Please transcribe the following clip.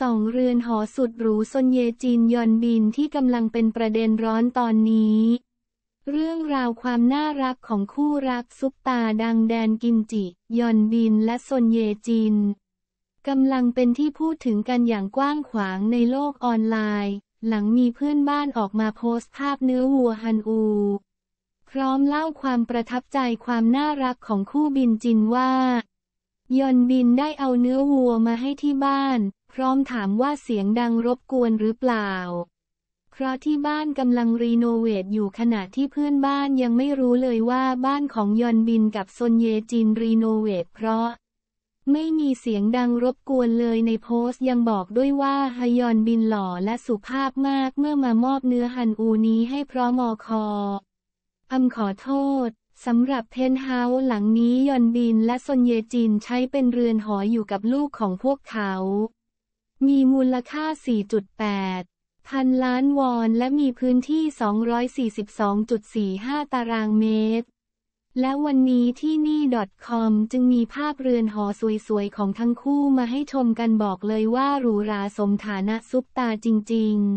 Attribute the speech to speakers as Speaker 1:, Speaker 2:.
Speaker 1: สองเรือนหอสุดหรูซนเยจินยอนบินที่กำลังเป็นประเด็นร้อนตอนนี้ เรื่องราวความน่ารักของคู่รักซุปตาดังแดนกิมจิยอนบินและซนเยจินกำลังเป็นที่พูดถึงกันอย่างกว้างขวางในโลกออนไลน์ หลังมีเพื่อนบ้านออกมาโพสต์ภาพเนื้อวัวฮันอู พร้อมเล่าความประทับใจความน่ารักของคู่บินจินว่ายอนบินได้เอาเนื้อวัวมาให้ที่บ้าน พร้อมถามว่าเสียงดังรบกวนหรือเปล่า เพราะที่บ้านกำลังรีโนเวทอยู่ขณะที่เพื่อนบ้านยังไม่รู้เลยว่าบ้านของยอนบินกับซนเยจินรีโนเวทเพราะ ไม่มีเสียงดังรบกวนเลยในโพสต์ยังบอกด้วยว่าฮยอนบินหล่อและสุภาพมากเมื่อมามอบเนื้อหันอูนี้ ให้พร้อมอคออำขอโทษสำหรับเพนท์เฮาส์หลังนี้ยอนบินและซนเยจินใช้เป็นเรือนหออยู่กับลูกของพวกเขา มีมูลค่า 4.8 พันล้านวอน และมีพื้นที่ 242.45 ตารางเมตร และวันนี้ที่นี่ .com จึงมีภาพเรือนหอสวยๆ ของทั้งคู่มาให้ชมกันบอกเลยว่าหรูหราสมฐานะซุปตาจริงๆ